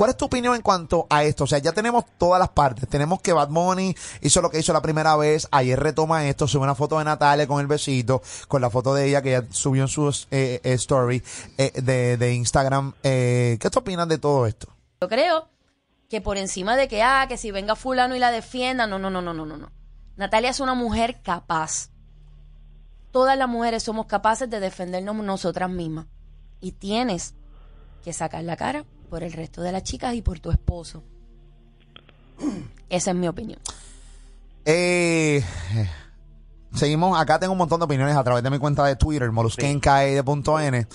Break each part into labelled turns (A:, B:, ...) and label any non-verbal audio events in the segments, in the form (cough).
A: ¿Cuál es tu opinión en cuanto a esto? O sea, ya tenemos todas las partes. Tenemos que Bad Money hizo lo que hizo la primera vez. Ayer retoma esto, sube una foto de Natalia con el besito, con la foto de ella que ella subió en su eh, eh, story eh, de, Instagram. ¿Qué te opinas de todo esto?
B: Yo creo que por encima de que, ah, que si venga fulano y la defienda, no, no, no, no, no, no. Natalia es una mujer capaz. Todas las mujeres somos capaces de defendernos nosotras mismas. Y tienes que sacar la cara por el resto de las chicas y por tu esposo. Esa es mi opinión.
A: Eh, seguimos, acá tengo un montón de opiniones a través de mi cuenta de Twitter, moluskenkae.n.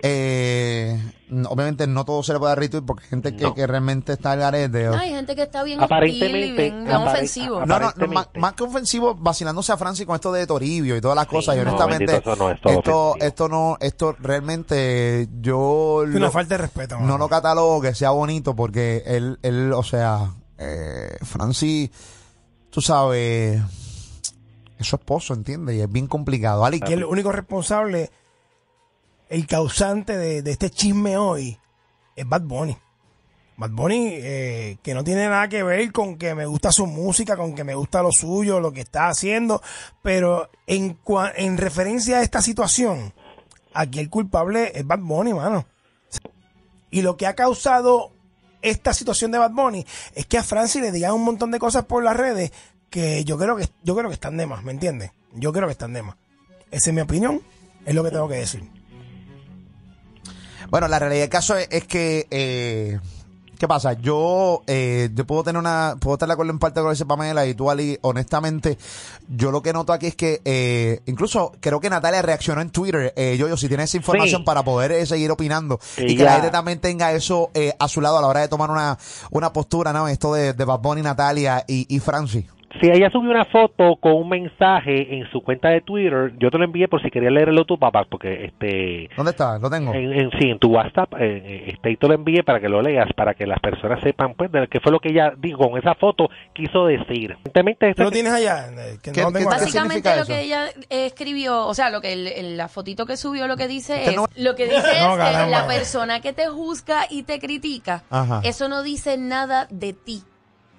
A: Eh, obviamente no todo se le puede dar porque hay gente que, realmente está al garete. hay
B: gente que está bien aparentemente, y ofensivo. No, no,
A: más, que ofensivo, vacilándose a Francis con esto de Toribio y todas las cosas. y honestamente,
B: esto,
A: esto no, esto realmente yo. falta respeto. No lo catalogo que sea bonito porque él, él o sea, eh, Francis, tú sabes, es su esposo, ¿entiendes? Y es bien complicado. Ali, que es el único responsable el causante de, este chisme hoy es Bad Bunny. Bad Bunny, eh, que no tiene nada que ver con que me gusta su música, con que me gusta lo suyo, lo que está haciendo, pero en, en referencia a esta situación, aquí el culpable es Bad Bunny, mano. Y lo que ha causado esta situación de Bad Bunny es que a Francis le digan un montón de cosas por las redes que yo creo que yo creo que están de más, ¿me entiendes? Yo creo que están de más. Esa es mi opinión, es lo que tengo que decir. Bueno, la realidad del caso es, que. Eh, ¿Qué pasa? Yo, eh, yo puedo tener una, puedo estar de acuerdo en parte con ese Pamela y tú, Ali. Honestamente, yo lo que noto aquí es que, eh, incluso creo que Natalia reaccionó en Twitter. Eh, yo, yo, si tienes esa información para poder eh, seguir opinando y, que la gente también tenga eso eh, a su lado a la hora de tomar una, postura, ¿no? Esto de, de Bad Bunny, Natalia y, y Francis. Si ella subió una foto con un mensaje en su cuenta de Twitter, yo te lo envié por si querías leerlo tu papá, porque este... ¿Dónde está? Lo tengo. En, sí, en tu WhatsApp, en, eh, eh, este, y te lo envié para que lo leas, para que las personas sepan, pues, de qué fue lo que ella dijo con esa foto, quiso decir. Este ¿Lo tienes allá? Eh, básicamente lo que ella
B: escribió, o sea, lo que la fotito que subió lo que dice este es... Lo que dice (laughs) es la persona que te juzga y te critica, eso no dice nada de ti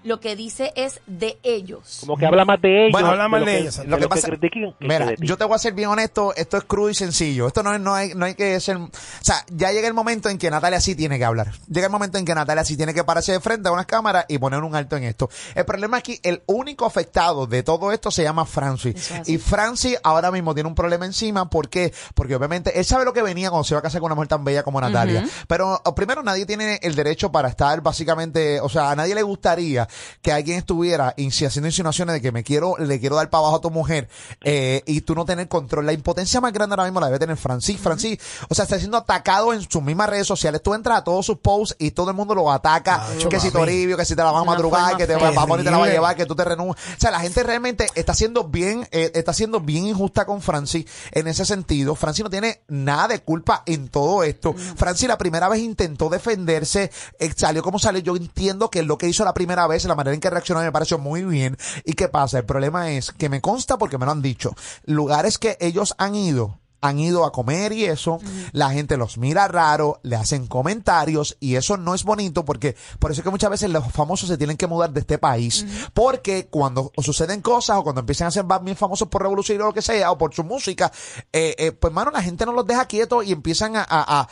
B: lo que dice es de ellos. Como que habla más de ellos. Bueno, habla más de, ellos. Lo que, pasa es que, mira, yo
A: te voy a ser bien honesto, esto es crudo y sencillo. Esto no, es, no, hay, no hay que ser... O sea, ya llega el momento en que Natalia sí tiene que hablar. Llega el momento en que Natalia sí tiene que pararse de frente a unas cámaras y poner un alto en esto. El problema es que el único afectado de todo esto se llama Francis. y Francis ahora mismo tiene un problema encima. ¿Por qué? Porque obviamente él sabe lo que venía cuando se va a casar con una mujer tan bella como Natalia. Pero oh, primero nadie tiene el derecho para estar básicamente... O sea, a nadie le gustaría que alguien estuviera haciendo insinuaciones de que me quiero, le quiero dar para abajo a tu mujer eh, y tú no tener control. La impotencia más grande ahora mismo la debe tener Francis. Francis, o sea, está siendo atacado en sus mismas redes sociales. Tú entras a todos sus posts y todo el mundo lo ataca. que si Toribio, que si te la vas a madrugar, que te va a y te la va a llevar, que tú te renuncias. O sea, la gente realmente está siendo bien, eh, está siendo bien injusta con Francis en ese sentido. Francis no tiene nada de culpa en todo esto. Francis la primera vez intentó defenderse, eh, salió como salió. Yo entiendo que lo que hizo la primera vez la manera en que reaccionó me pareció muy bien. ¿Y qué pasa? El problema es que me consta porque me lo han dicho. Lugares que ellos han ido han ido a comer y eso, la gente los mira raro, le hacen comentarios y eso no es bonito porque por eso es que muchas veces los famosos se tienen que mudar de este país porque cuando suceden cosas o cuando empiezan a ser bien famosos por revolución o lo que sea o por su música, eh, eh, pues mano, la gente no los deja quietos y empiezan a,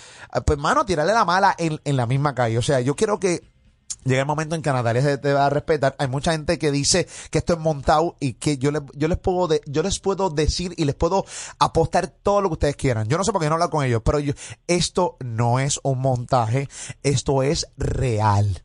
A: pues mano, tirarle la mala en la misma calle. O sea, yo quiero que llega el momento en que Natalia se te va a respetar. Hay mucha gente que dice que esto es montado y que yo, yo, les puedo yo les puedo decir y les puedo apostar todo lo que ustedes quieran. Yo no sé por qué no hablo con ellos, pero yo, esto no es un montaje, esto es real.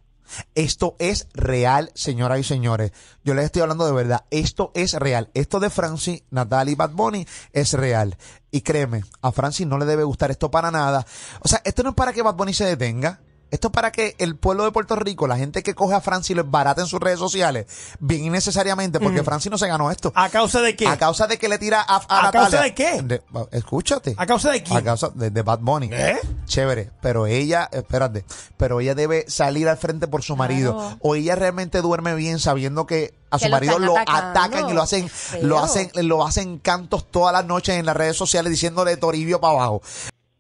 A: Esto es real, señoras y señores. Yo les estoy hablando de verdad. Esto es real. Esto de Francis, Natalie y Bad Bunny es real. Y créeme, a Francis no le debe gustar esto para nada. O sea, esto no es para que Bad Bunny se detenga. Esto es para que el pueblo de Puerto Rico, la gente que coge a Francis lo barata en sus redes sociales, bien innecesariamente, porque Franci no se ganó esto. ¿A causa de qué? A causa de que le tira a, a, ¿A causa de qué? escúchate. ¿A causa de qué? A causa de, Bad money. ¿Eh? Chévere. Pero ella, espérate, pero ella debe salir al frente por su marido. O ella realmente duerme bien sabiendo que a su marido lo atacan y lo hacen, lo hacen, lo hacen cantos todas las noches en las redes sociales diciéndole Toribio para abajo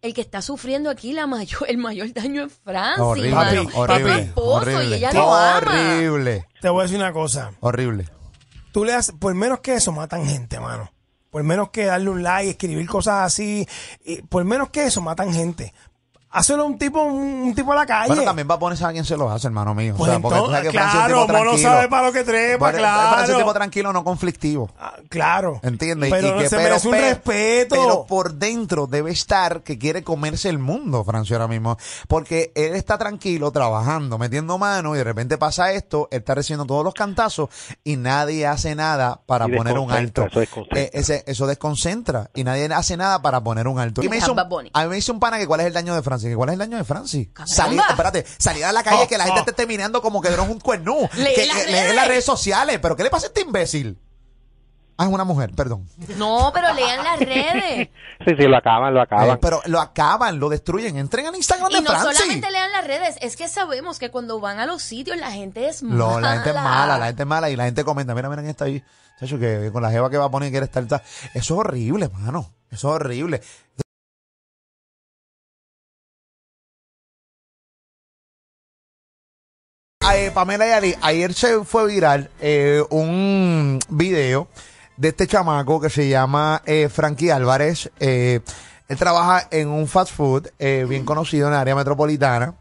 B: el que está sufriendo aquí la mayor, el mayor daño es Francis. Horrible, horrible, Es horrible, horrible, Te voy a decir una cosa.
A: horrible. Tú le das, por menos que eso, matan gente, mano. Por menos que darle un like, escribir cosas así, por menos que eso, matan gente. Hazlo un tipo, un, tipo a la calle. Bueno, también va a ponerse a alguien se lo hace, hermano mío. o pues sea, porque entonces, sabes que claro, Mono sabe para lo que trepa, claro. Para un tipo tranquilo, no conflictivo. Ah, claro. Entiende Pero y un respeto. Pero por dentro debe estar que quiere comerse el mundo, Francia, ahora mismo. Porque él está tranquilo, trabajando, metiendo mano, y de repente pasa esto, él está recibiendo todos los cantazos y nadie hace nada para poner un alto. Eh, eso desconcentra. Y nadie hace nada para poner un alto. Y me hizo, a mí un pana que cuál es el daño de que ¿Cuál es el año de Francis? Salida, espérate, a la calle que la gente ah, ah. esté terminando como que eres un cuernú. (laughs) Leer las redes. sociales. ¿Pero qué le pasa a este imbécil? Ah, es una mujer, perdón.
B: No, pero lean las redes. (laughs)
A: Sí, sí, lo acaban, lo acaban. Eh, pero lo acaban, lo destruyen. Entren al
B: Instagram de Y no solamente lean las redes, es que sabemos que cuando van a los sitios la gente es mala. la gente es mala, la gente
A: es mala y la gente comenta, mira, mira, está ahí. Chacho, que con la jeva que va a poner quiere estar. Eso es horrible, mano. Eso es horrible. Pamela y Ali, ayer se fue viral eh, un video de este chamaco que se llama eh, Frankie Álvarez. Eh, él trabaja en un fast food bien conocido en el área metropolitana.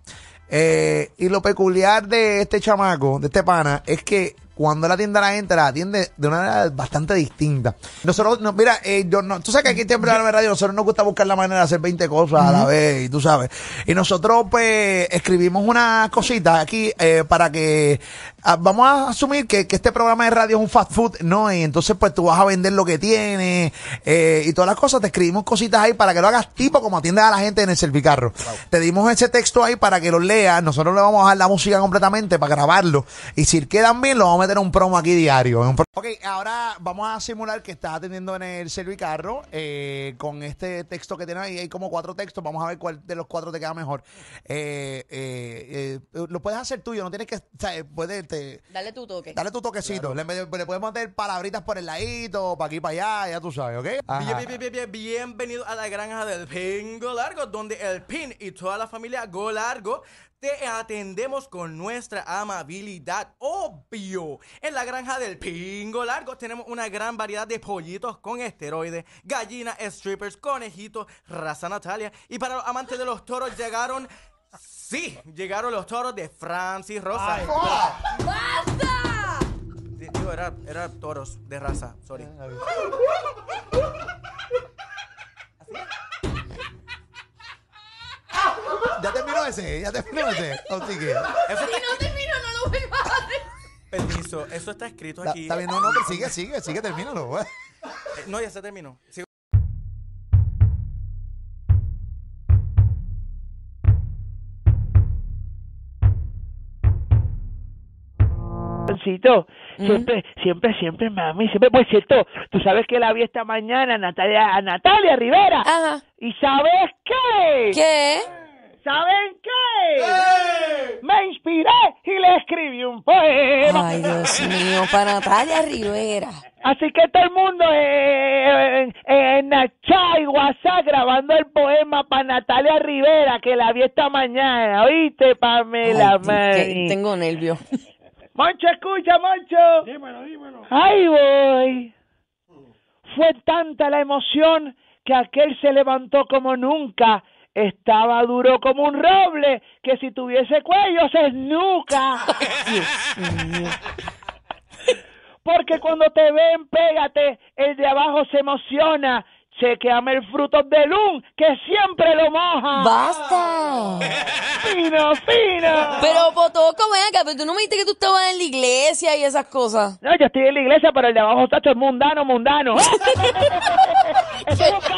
A: y lo peculiar de este chamaco, de este pana, es que cuando la atiende a la gente, la atiende de una manera bastante distinta. Nosotros, mira, eh, tú sabes que aquí siempre en de radio, nosotros nos gusta buscar la manera de hacer 20 cosas a la vez, y tú sabes. Y nosotros, pues, escribimos unas cositas aquí eh, para que, ah, vamos a asumir que, este programa de radio es un fast food, ¿no? Y entonces, pues, tú vas a vender lo que tienes eh, y todas las cosas. Te escribimos cositas ahí para que lo hagas tipo como atiendes a la gente en el servicarro. Te dimos ese texto ahí para que lo leas. Nosotros le vamos a dejar la música completamente para grabarlo. Y si quedan bien, lo vamos a tener un promo aquí diario. Ok, ahora vamos a simular que estás atendiendo en el Servicarro eh, con este texto que tiene ahí. Hay como cuatro textos. Vamos a ver cuál de los cuatro te queda mejor. Eh, eh, lo puedes hacer tuyo, no tienes que. Puedes,
B: dale tu toque. Dale
A: tu toquecito. Le, puedes podemos meter palabritas por el ladito, para aquí, para allá, ya tú sabes, ¿ok?
B: bienvenido a la
A: granja del Pingo Largo, donde el Pin y toda la familia Go Largo te atendemos con nuestra amabilidad. Obvio. En la granja del Pingo Largo tenemos una gran variedad de pollitos con esteroides, gallinas, strippers, conejitos, raza Natalia. Y para los amantes de los toros llegaron. Sí, llegaron los toros de Francis Rosa.
B: ¡Basta!
A: era, era toros de raza, sorry. terminó ese, ya terminó ese. (laughs) Si
B: no termino, no lo voy a hacer.
A: Permiso, eso está escrito aquí. está bien, no, no, pero sigue, sigue, sigue, termínalo. Pues.
B: Eh, no, ya se
A: terminó. Sigo- ¿Mm? siempre, siempre, siempre, mami, siempre. pues cierto, tú sabes que la vi esta mañana a Natalia, Natalia Rivera. Ajá.
B: ¿Y sabes qué? ¿Qué? ¿Saben qué? ¡Eh! Me inspiré y le escribí un poema. Ay, Dios mío, para Natalia
A: Rivera. Así que todo el mundo en, en, y WhatsApp
B: grabando el poema para Natalia Rivera, que la vi esta mañana. ¿Oíste, Pamela? tengo nervios. Moncho, escucha, Moncho. Dímelo, dímelo.
A: Ay voy. Fue tanta la emoción que aquel se levantó como nunca estaba duro como un roble, que si tuviese cuello se nuca Porque cuando te ven, pégate, el de abajo se emociona. Chequeame el fruto del
B: un que siempre lo moja.
A: ¡Basta!
B: ¡Fino, fino! Pero, Potoco, ven acá, pero tú no me dijiste que tú estabas en la iglesia y esas cosas.
A: No, yo estoy en la iglesia, pero el de abajo está hecho mundano, mundano.
B: (laughs)